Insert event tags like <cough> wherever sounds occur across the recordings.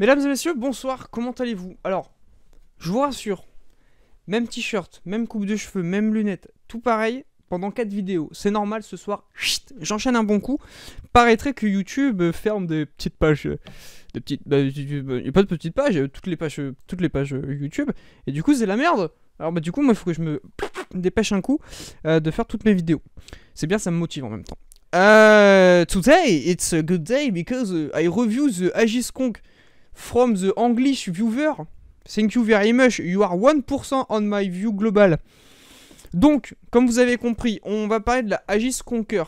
Mesdames et messieurs, bonsoir, comment allez-vous Alors, je vous rassure, même t-shirt, même coupe de cheveux, même lunettes, tout pareil pendant 4 vidéos. C'est normal ce soir, j'enchaîne un bon coup. Paraîtrait que YouTube ferme des petites pages. Euh, des petites, il n'y a pas de petites pages, euh, toutes les pages, euh, toutes les pages YouTube. Et du coup, c'est la merde. Alors, bah, du coup, moi, il faut que je me <clears throat> dépêche un coup de faire toutes mes vidéos. C'est bien, ça me motive en même temps. Euh, today, it's a good day because I review the Agisconk from the English viewer. Thank you very much. You are 1% on my view global. Donc, comme vous avez compris, on va parler de la Agis Conquer.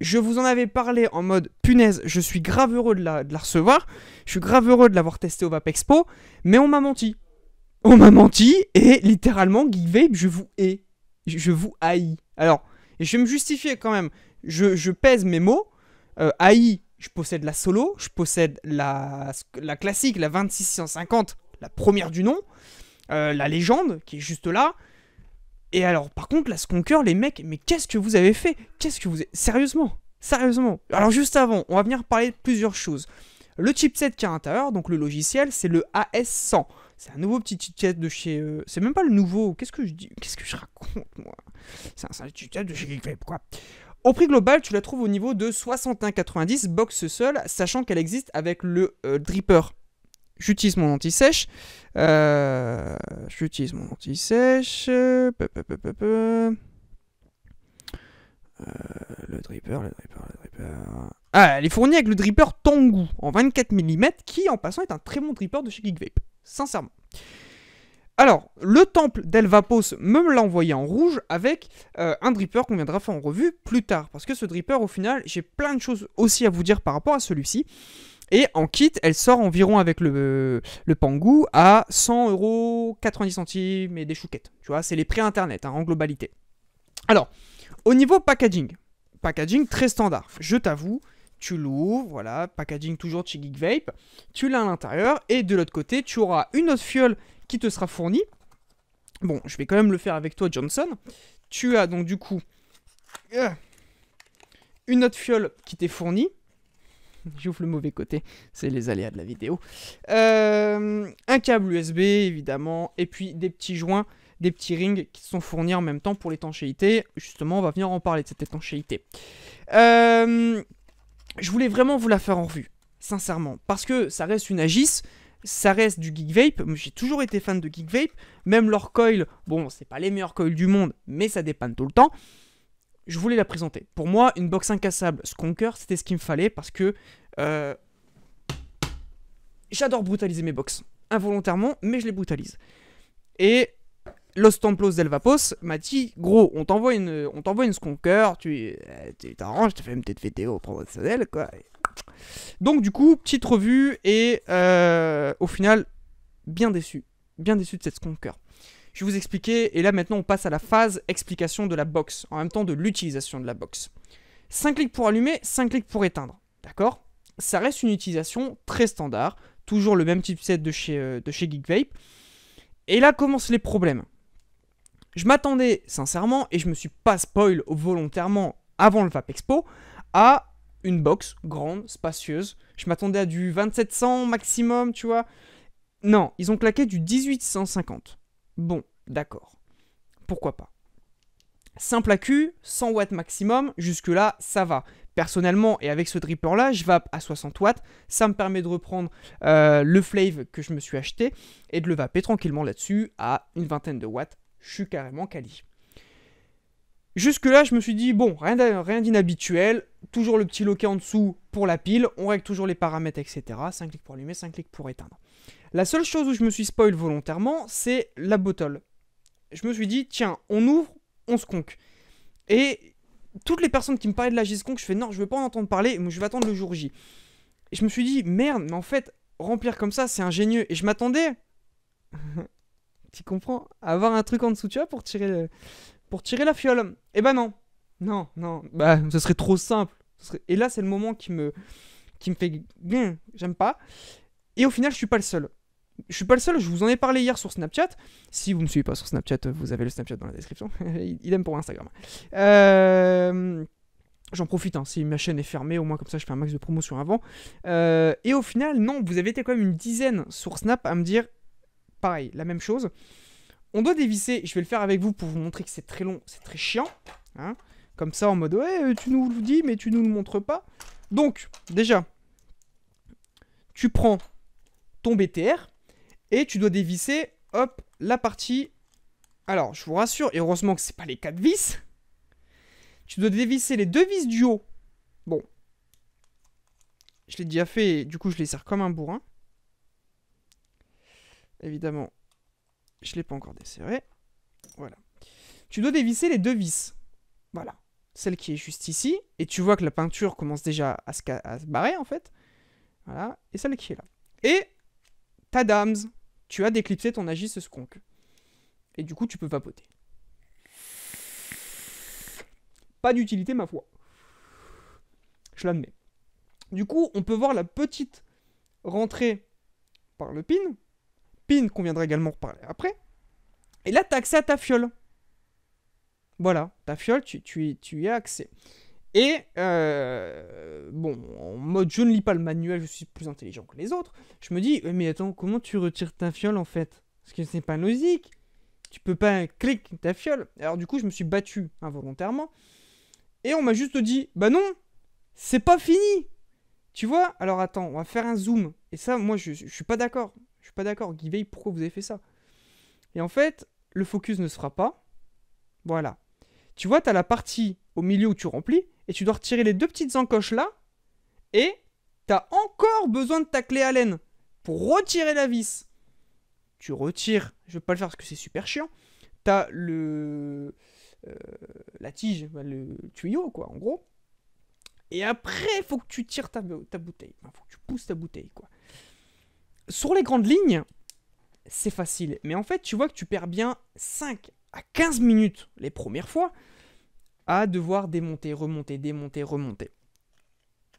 Je vous en avais parlé en mode punaise, je suis grave heureux de la, de la recevoir, je suis grave heureux de l'avoir testé au VAP Expo, mais on m'a menti. On m'a menti et littéralement, Geek Vape, je vous hais. Je vous haïs. Alors, et je vais me justifier quand même. Je, je pèse mes mots. Euh, haï, je possède la solo, je possède la, la classique, la 2650, la première du nom, euh, la légende qui est juste là. Et alors, par contre, la Skunker, les mecs, mais qu'est-ce que vous avez fait Qu'est-ce que vous avez... Sérieusement Sérieusement Alors, juste avant, on va venir parler de plusieurs choses. Le chipset qui est à l'intérieur, donc le logiciel, c'est le AS100. C'est un nouveau petit chipset de chez. Euh, c'est même pas le nouveau. Qu'est-ce que je dis Qu'est-ce que je raconte, moi C'est un, chipset de chez fait quoi. Au prix global, tu la trouves au niveau de 61,90 box seule, sachant qu'elle existe avec le euh, dripper. J'utilise mon anti-sèche. Euh, j'utilise mon anti-sèche. Euh, le dripper, le dripper, le dripper. Ah, elle est fournie avec le dripper Tangu en 24 mm, qui en passant est un très bon dripper de chez Geekvape, Sincèrement. Alors, le temple d'Elvapos me l'a envoyé en rouge avec euh, un dripper qu'on viendra faire en revue plus tard. Parce que ce dripper, au final, j'ai plein de choses aussi à vous dire par rapport à celui-ci. Et en kit, elle sort environ avec le, le Pangou à 100 euros, 90 centimes et des chouquettes. Tu vois, c'est les prix internet hein, en globalité. Alors, au niveau packaging, packaging très standard. Je t'avoue, tu l'ouvres, voilà, packaging toujours de chez Geek Vape, tu l'as à l'intérieur, et de l'autre côté, tu auras une autre fiole qui te sera fournie. Bon, je vais quand même le faire avec toi, Johnson. Tu as donc du coup euh, une autre fiole qui t'est fournie. <laughs> J'ouvre le mauvais côté, c'est les aléas de la vidéo. Euh, un câble USB, évidemment, et puis des petits joints, des petits rings qui sont fournis en même temps pour l'étanchéité. Justement, on va venir en parler de cette étanchéité. Euh, je voulais vraiment vous la faire en revue, sincèrement, parce que ça reste une Agis, ça reste du Geek Vape, j'ai toujours été fan de Geek Vape, même leur coil, bon, c'est pas les meilleurs coils du monde, mais ça dépanne tout le temps. Je voulais la présenter. Pour moi, une box incassable Skunker, c'était ce qu'il me fallait parce que euh, j'adore brutaliser mes box involontairement, mais je les brutalise. Et Los Templos del Vapos m'a dit Gros, on t'envoie une, on t'envoie une euh, tu t'arranges, t'as fais une petite vidéo promotionnelle, quoi. Donc, du coup, petite revue et euh, au final, bien déçu. Bien déçu de cette skunker. Je vais vous expliquer, et là maintenant on passe à la phase explication de la box, en même temps de l'utilisation de la box. 5 clics pour allumer, 5 clics pour éteindre, d'accord Ça reste une utilisation très standard, toujours le même type set de chez, euh, de chez GeekVape. Et là commencent les problèmes. Je m'attendais sincèrement, et je me suis pas spoil volontairement avant le VAP Expo, à une box grande, spacieuse. Je m'attendais à du 2700 maximum, tu vois. Non, ils ont claqué du 1850. Bon, d'accord. Pourquoi pas Simple AQ, 100 watts maximum, jusque-là, ça va. Personnellement, et avec ce dripper-là, je vape à 60 watts. Ça me permet de reprendre euh, le Flave que je me suis acheté et de le vaper tranquillement là-dessus à une vingtaine de watts je suis carrément quali. Jusque-là, je me suis dit, bon, rien d'inhabituel, toujours le petit loquet en dessous pour la pile, on règle toujours les paramètres, etc. 5 clics pour allumer, 5 clics pour éteindre. La seule chose où je me suis spoil volontairement, c'est la bottle. Je me suis dit, tiens, on ouvre, on se conque. Et toutes les personnes qui me parlaient de la Gisconque, je fais non, je ne veux pas en entendre parler, je vais attendre le jour J. Et je me suis dit, merde, mais en fait, remplir comme ça, c'est ingénieux. Et je m'attendais tu comprends Avoir un truc en dessous, tu vois, pour tirer, pour tirer la fiole. Eh ben non. Non, non. Bah, ce serait trop simple. Et là, c'est le moment qui me, qui me fait. J'aime pas. Et au final, je suis pas le seul. Je suis pas le seul, je vous en ai parlé hier sur Snapchat. Si vous me suivez pas sur Snapchat, vous avez le Snapchat dans la description. <laughs> Il aime pour Instagram. Euh, j'en profite, hein. si ma chaîne est fermée, au moins comme ça je fais un max de sur avant. Euh, et au final, non, vous avez été quand même une dizaine sur Snap à me dire pareil, la même chose. On doit dévisser, je vais le faire avec vous pour vous montrer que c'est très long, c'est très chiant. Hein Comme ça, en mode, ouais, euh, tu nous le dis, mais tu nous le montres pas. Donc, déjà, tu prends ton BTR et tu dois dévisser, hop, la partie... Alors, je vous rassure, et heureusement que c'est pas les quatre vis. Tu dois dévisser les deux vis du haut. Bon. Je l'ai déjà fait, du coup, je les sers comme un bourrin. Évidemment, je ne l'ai pas encore desserré. Voilà. Tu dois dévisser les deux vis. Voilà. Celle qui est juste ici. Et tu vois que la peinture commence déjà à se, barrer, en fait. Voilà. Et celle qui est là. Et, tadams, tu as déclipsé ton agis sconk. Et du coup, tu peux vapoter. Pas d'utilité, ma foi. Je mets. Du coup, on peut voir la petite rentrée par le pin PIN qu'on viendra également reparler après. Et là, tu as accès à ta fiole. Voilà, ta fiole, tu, y as accès. Et euh, bon, en mode je ne lis pas le manuel, je suis plus intelligent que les autres. Je me dis, mais attends, comment tu retires ta fiole en fait Parce que c'est pas logique. Tu peux pas cliquer ta fiole. Alors du coup, je me suis battu involontairement. Et on m'a juste dit, bah non, c'est pas fini. Tu vois Alors attends, on va faire un zoom. Et ça, moi, je, je suis pas d'accord. Je suis pas d'accord. Guy pourquoi vous avez fait ça Et en fait, le focus ne se fera pas. Voilà. Tu vois, tu as la partie au milieu où tu remplis, et tu dois retirer les deux petites encoches là, et tu as encore besoin de ta clé Allen pour retirer la vis. Tu retires, je vais pas le faire parce que c'est super chiant. Tu as le... Euh, la tige, bah, le tuyau, quoi, en gros. Et après, il faut que tu tires ta, ta bouteille. Il faut que tu pousses ta bouteille, quoi. Sur les grandes lignes, c'est facile. Mais en fait, tu vois que tu perds bien 5 à 15 minutes les premières fois à devoir démonter, remonter, démonter, remonter.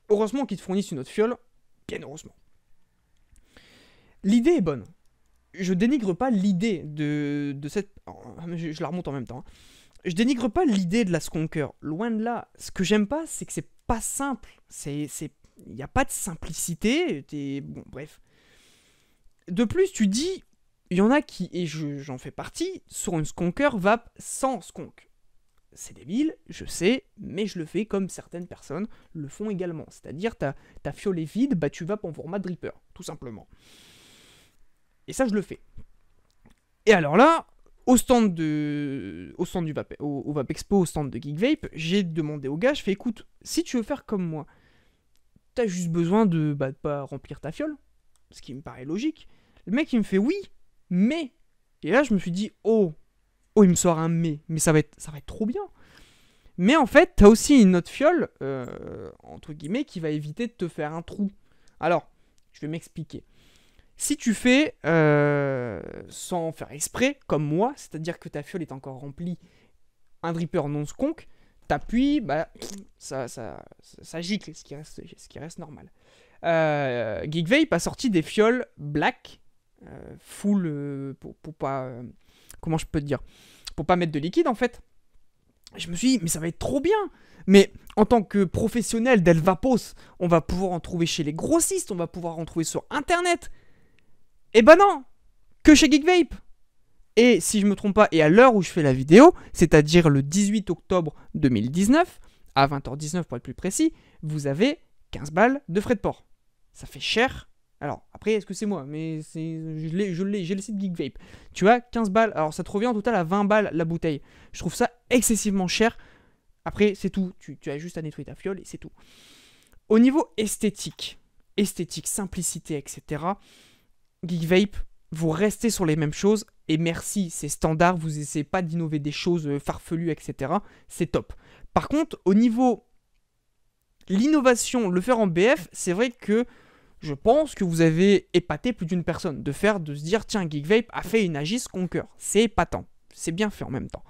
Heureusement qu'ils te fournissent une autre fiole, bien heureusement. L'idée est bonne. Je dénigre pas l'idée de, de, cette... Oh, je, la remonte en même temps. Hein. Je dénigre pas l'idée de la Skunker, loin de là. Ce que j'aime pas, c'est que c'est pas simple. C'est... Il n'y a pas de simplicité. Es... Bon, bref. De plus, tu dis, il y en a qui, et j'en fais partie, sur une skonker, vape sans skonk. C'est débile, je sais, mais je le fais comme certaines personnes le font également. C'est-à-dire, ta, fiole est vide, bah tu vas en format dripper, tout simplement. Et ça, je le fais. Et alors là, au stand, de, au stand du Vape, au, Vape Expo, au stand de Geek Vape, j'ai demandé au gars, je fais écoute, si tu veux faire comme moi, t'as juste besoin de, bah, pas remplir ta fiole, ce qui me paraît logique. Le mec, il me fait oui, mais. Et là, je me suis dit, oh, oh, il me sort un mais, mais ça va être, ça va être trop bien. Mais en fait, t'as aussi une autre fiole, euh, entre guillemets, qui va éviter de te faire un trou. Alors, je vais m'expliquer. Si tu fais euh, sans faire exprès, comme moi, c'est-à-dire que ta fiole est encore remplie, un dripper non sconque, t'appuies, bah, ça, ça, ça, ça, gicle, ce qui reste, ce qui reste normal. Geekvape euh, Geek Vape a sorti des fioles black, euh, full, euh, pour, pas. comment je peux dire Pour pas mettre de liquide en fait. Je me suis dit, mais ça va être trop bien Mais en tant que professionnel d'El Vapos, on va pouvoir en trouver chez les grossistes, on va pouvoir en trouver sur internet. Et eh ben non Que chez Geek Vape et si je me trompe pas, et à l'heure où je fais la vidéo, c'est-à-dire le 18 octobre 2019, à 20h19 pour être plus précis, vous avez 15 balles de frais de port ça fait cher. Alors, après, est-ce que c'est moi Mais je l'ai, je j'ai le site GeekVape. Tu vois, 15 balles. Alors, ça te revient en total à 20 balles la bouteille. Je trouve ça excessivement cher. Après, c'est tout. Tu, as juste à nettoyer ta fiole et c'est tout. Au niveau esthétique, esthétique, simplicité, etc., Vape, vous restez sur les mêmes choses. Et merci, c'est standard. Vous essayez pas d'innover des choses euh, farfelues, etc. C'est top. Par contre, au niveau l'innovation, le faire en BF, c'est vrai que je pense que vous avez épaté plus d'une personne de faire, de se dire tiens, GeekVape a fait une Agis Conquer. C'est épatant. C'est bien fait en même temps.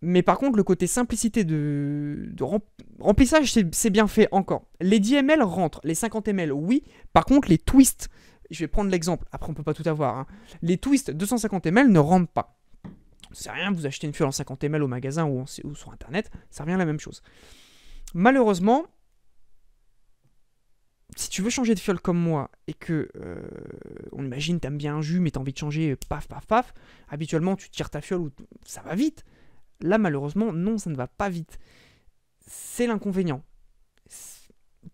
Mais par contre, le côté simplicité de, remplissage, c'est bien fait encore. Les 10 ml rentrent, les 50 ml, oui. Par contre, les twists, je vais prendre l'exemple, après on peut pas tout avoir. Hein. Les twists 250 ml ne rentrent pas. C'est rien, vous achetez une fiole en 50 ml au magasin ou, ou sur internet, ça revient à la même chose. Malheureusement, si tu veux changer de fiole comme moi et que, euh, on imagine, t'aimes bien un jus, mais t'as envie de changer, paf, paf, paf, habituellement tu tires ta fiole ou ça va vite. Là, malheureusement, non, ça ne va pas vite. C'est l'inconvénient.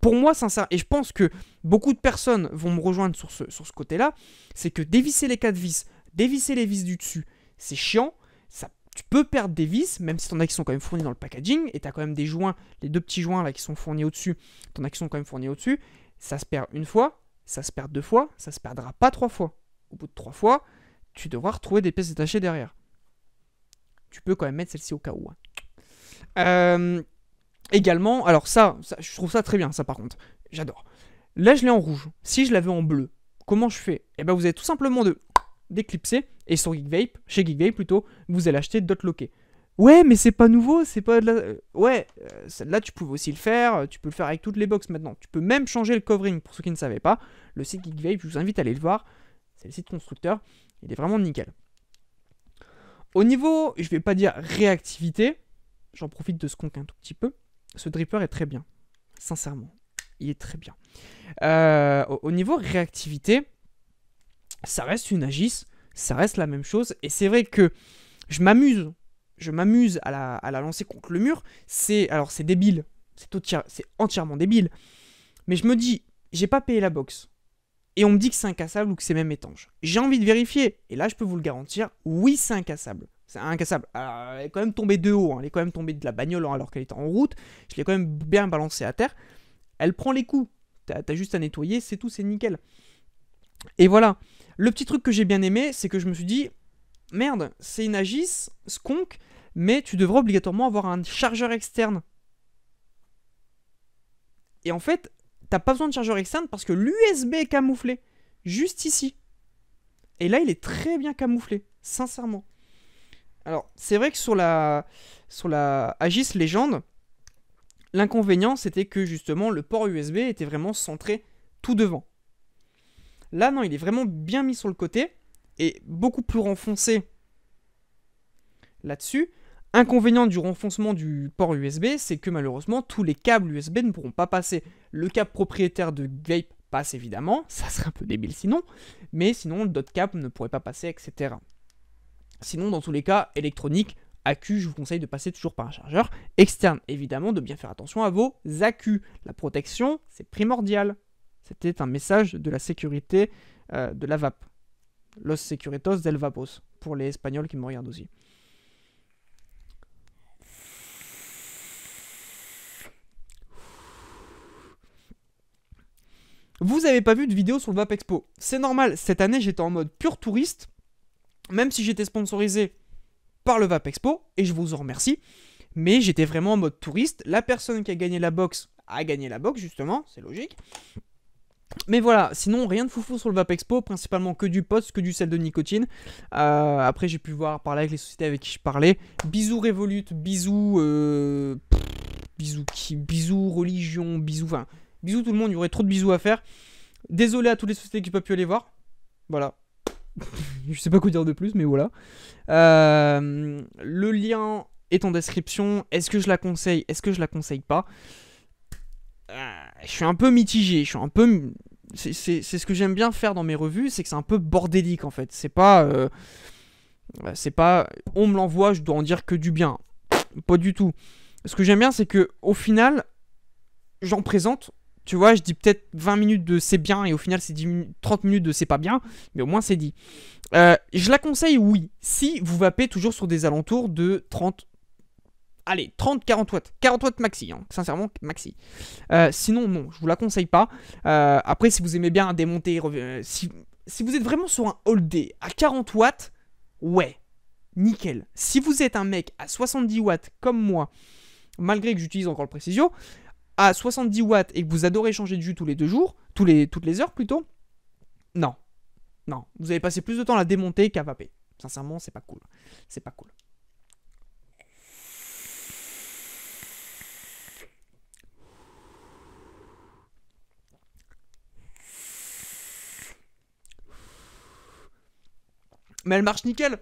Pour moi, sincère, et je pense que beaucoup de personnes vont me rejoindre sur ce, sur ce côté-là, c'est que dévisser les quatre vis, dévisser les vis du dessus, c'est chiant, ça tu peux perdre des vis, même si t'en as qui sont quand même fournis dans le packaging, et t'as quand même des joints, les deux petits joints là qui sont fournis au-dessus, t'en as qui sont quand même fournis au-dessus, ça se perd une fois, ça se perd deux fois, ça se perdra pas trois fois. Au bout de trois fois, tu devras retrouver des pièces détachées derrière. Tu peux quand même mettre celle-ci au cas où. Hein. Euh, également, alors ça, ça, je trouve ça très bien, ça par contre. J'adore. Là, je l'ai en rouge. Si je l'avais en bleu, comment je fais Eh bien, vous avez tout simplement de d'éclipser, et sur GeekVape, chez GeekVape plutôt, vous allez acheter loquets. Ouais, mais c'est pas nouveau, c'est pas de la... Euh, ouais, celle-là, euh, tu pouvais aussi le faire, euh, tu peux le faire avec toutes les box maintenant. Tu peux même changer le covering, pour ceux qui ne savaient pas. Le site Geekvape, je vous invite à aller le voir. C'est le site constructeur, il est vraiment nickel. Au niveau, je vais pas dire réactivité, j'en profite de ce con un tout petit peu. Ce dripper est très bien, sincèrement. Il est très bien. au niveau réactivité, ça reste une agisse, ça reste la même chose. Et c'est vrai que je m'amuse je m'amuse à la, lancer contre le mur, c'est alors c'est débile, c'est entièrement débile. Mais je me dis, j'ai pas payé la box. Et on me dit que c'est incassable ou que c'est même étanche. J'ai envie de vérifier. Et là, je peux vous le garantir, oui, c'est incassable. C'est incassable. elle est quand même tombée de haut. Hein. Elle est quand même tombée de la bagnole hein, alors qu'elle était en route. Je l'ai quand même bien balancée à terre. Elle prend les coups. T'as juste à nettoyer, c'est tout, c'est nickel. Et voilà. Le petit truc que j'ai bien aimé, c'est que je me suis dit, merde, c'est une agisse, skonk, mais tu devras obligatoirement avoir un chargeur externe. Et en fait, t'as pas besoin de chargeur externe parce que l'USB est camouflé, juste ici. Et là, il est très bien camouflé, sincèrement. Alors, c'est vrai que sur la, sur la Agis Légende, l'inconvénient, c'était que justement, le port USB était vraiment centré tout devant. Là, non, il est vraiment bien mis sur le côté et beaucoup plus renfoncé là-dessus. Inconvénient du renfoncement du port USB, c'est que malheureusement tous les câbles USB ne pourront pas passer. Le câble propriétaire de GAPE passe évidemment, <laughs> ça serait un peu débile sinon, mais sinon d'autres câbles ne pourraient pas passer, etc. Sinon, dans tous les cas, électronique, accu, je vous conseille de passer toujours par un chargeur externe. Évidemment, de bien faire attention à vos accus. La protection, c'est primordial. C'était un message de la sécurité euh, de la VAP. Los Securitos del Vapos, pour les Espagnols qui me regardent aussi. Vous avez pas vu de vidéo sur le Vape Expo. C'est normal, cette année j'étais en mode pur touriste, même si j'étais sponsorisé par le Vape Expo, et je vous en remercie, mais j'étais vraiment en mode touriste. La personne qui a gagné la box a gagné la box, justement, c'est logique. Mais voilà, sinon rien de foufou sur le Vape Expo, principalement que du poste, que du sel de nicotine. Euh, après j'ai pu voir parler avec les sociétés avec qui je parlais. Bisous Revolute, bisous... Euh, bisous qui Bisous religion, bisous... Enfin, Bisous tout le monde, il y aurait trop de bisous à faire. Désolé à tous les sociétés qui n'ont pas pu aller voir. Voilà. <laughs> je sais pas quoi dire de plus, mais voilà. Euh, le lien est en description. Est-ce que je la conseille Est-ce que je la conseille pas euh, Je suis un peu mitigé. Je suis un peu. C'est ce que j'aime bien faire dans mes revues, c'est que c'est un peu bordélique en fait. C'est pas. Euh, c'est pas. On me l'envoie, je dois en dire que du bien. Pas du tout. Ce que j'aime bien, c'est que au final, j'en présente tu vois, je dis peut-être 20 minutes de c'est bien et au final c'est 30 minutes de c'est pas bien, mais au moins c'est dit. Euh, je la conseille, oui, si vous vapez toujours sur des alentours de 30, allez, 30-40 watts. 40 watts maxi, hein, sincèrement, maxi. Euh, sinon, non, je vous la conseille pas. Euh, après, si vous aimez bien démonter, si, vous êtes vraiment sur un all day à 40 watts, ouais, nickel. Si vous êtes un mec à 70 watts comme moi, malgré que j'utilise encore le précision à 70 watts et que vous adorez changer de jus tous les deux jours, toutes les heures plutôt, non. Non, vous avez passé plus de temps à la démonter qu'à vaper. Sincèrement, c'est pas cool. C'est pas cool. Mais elle marche nickel.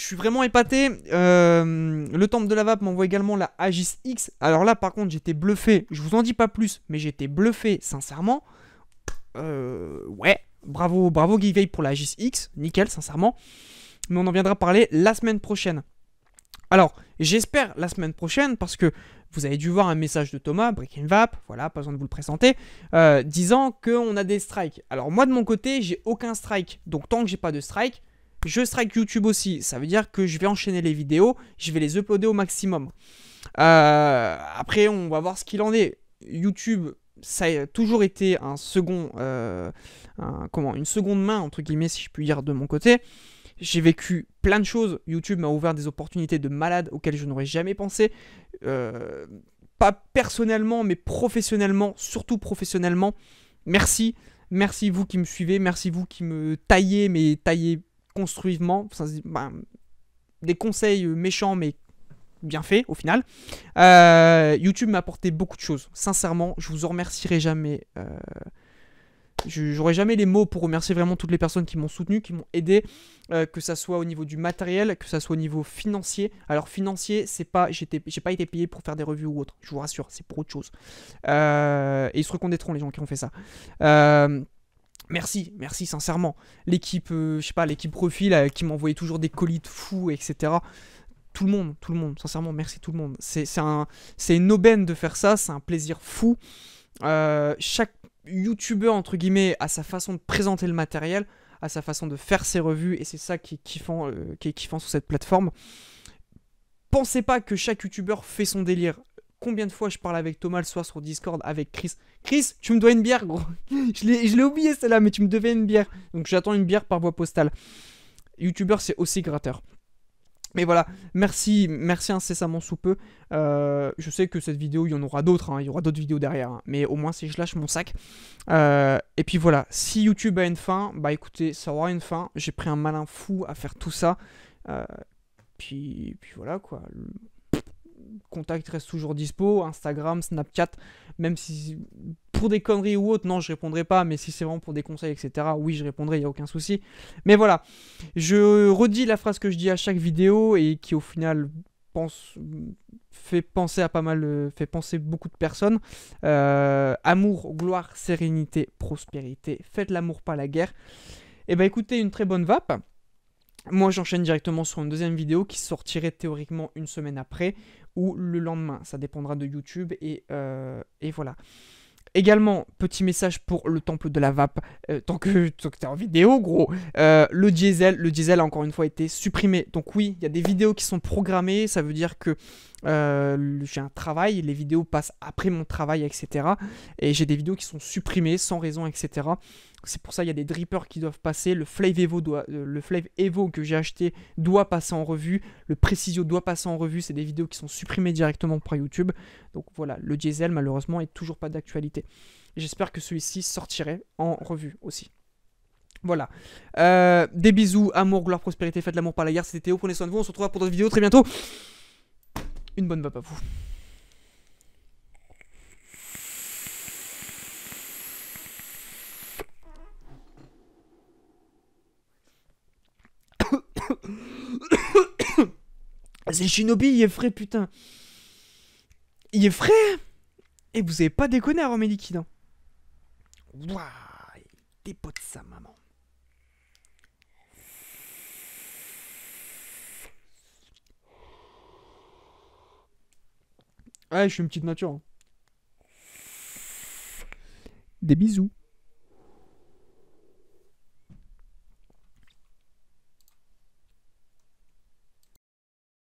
Je suis vraiment épaté. Euh, le temple de la vape m'envoie également la Agis X. Alors là, par contre, j'étais bluffé. Je vous en dis pas plus, mais j'étais bluffé, sincèrement. Euh, ouais, bravo, bravo Guy pour la Agis X. Nickel, sincèrement. Mais on en viendra parler la semaine prochaine. Alors, j'espère la semaine prochaine, parce que vous avez dû voir un message de Thomas, Breaking Vap, voilà, pas besoin de vous le présenter, euh, disant qu'on a des strikes. Alors moi, de mon côté, j'ai aucun strike. Donc tant que j'ai pas de strike, je strike YouTube aussi. Ça veut dire que je vais enchaîner les vidéos. Je vais les uploader au maximum. Euh, après, on va voir ce qu'il en est. YouTube, ça a toujours été un second, euh, comment, une seconde main entre guillemets, si je puis dire, de mon côté. J'ai vécu plein de choses. YouTube m'a ouvert des opportunités de malade auxquelles je n'aurais jamais pensé. Euh, pas personnellement, mais professionnellement, surtout professionnellement. Merci. Merci vous qui me suivez, merci vous qui me taillez, mais taillez construivement, bah, des conseils euh, méchants mais bien faits au final. Euh, YouTube m'a apporté beaucoup de choses. Sincèrement, je vous en remercierai jamais. Euh, J'aurai jamais les mots pour remercier vraiment toutes les personnes qui m'ont soutenu, qui m'ont aidé, euh, que ça soit au niveau du matériel, que ça soit au niveau financier. Alors financier, c'est pas, j'ai pas été payé pour faire des revues ou autre. Je vous rassure, c'est pour autre chose. et ils se reconnaîtront les gens qui ont fait ça. Merci, merci sincèrement. L'équipe, euh, je sais pas, l'équipe profil euh, qui m'envoyait toujours des colis de fous, etc. Tout le monde, tout le monde, sincèrement, merci tout le monde. C'est une aubaine de faire ça, c'est un plaisir fou. Euh, chaque youtubeur, entre guillemets, a sa façon de présenter le matériel, a sa façon de faire ses revues, et c'est ça qui est, qui est kiffant sur cette plateforme. Pensez pas que chaque youtubeur fait son délire combien de fois je parle avec Thomas le soir sur Discord, avec Chris. Chris, tu me dois une bière, gros. <laughs> je l'ai oublié celle-là, mais tu me devais une bière. Donc j'attends une bière par voie postale. Youtubeur, c'est aussi gratteur. Mais voilà, merci, merci incessamment sous peu. Euh, je sais que cette vidéo, il y en aura d'autres, hein. il y aura d'autres vidéos derrière. Hein. mais au moins, si je lâche mon sac. Euh, et puis voilà, si YouTube a une fin, bah écoutez, ça aura une fin. J'ai pris un malin fou à faire tout ça. Euh, puis, puis voilà quoi contact reste toujours dispo, Instagram, Snapchat, même si pour des conneries ou autres, non, je répondrai pas, mais si c'est vraiment pour des conseils, etc., oui, je répondrai, il n'y a aucun souci. Mais voilà, je redis la phrase que je dis à chaque vidéo et qui au final pense, fait penser à pas mal, fait penser beaucoup de personnes. Euh, amour, gloire, sérénité, prospérité, faites l'amour, pas la guerre. Et eh bah ben, écoutez, une très bonne vape. Moi, j'enchaîne directement sur une deuxième vidéo qui sortirait théoriquement une semaine après ou le lendemain. Ça dépendra de YouTube euh, et, voilà. Également, petit message pour le temple de la vape, euh, tant que, tant en vidéo, gros. Euh, le diesel, le diesel a encore une fois été supprimé. Donc oui, il y a des vidéos qui sont programmées, ça veut dire que euh, j'ai un travail, les vidéos passent après mon travail, etc. Et j'ai des vidéos qui sont supprimées sans raison, etc. C'est pour ça qu'il y a des drippers qui doivent passer. Euh, le Flave Evo, que j'ai acheté doit passer en revue. Le Precisio doit passer en revue. C'est des vidéos qui sont supprimées directement par YouTube. Donc voilà, le diesel malheureusement est toujours pas d'actualité. J'espère que celui-ci sortirait en revue aussi. Voilà. Euh, des bisous, amour, gloire, prospérité, faites l'amour par la guerre. C'était Théo, prenez soin de vous. On se retrouve pour d'autres vidéos très bientôt bonne vape à vous. <coughs> C'est Shinobi, il est frais, putain. Il est frais hein. Et vous avez pas déconné à remettre liquides. Hein. Waouh, il dépote sa maman. Ouais, ah, je suis une petite nature. Hein. Des bisous.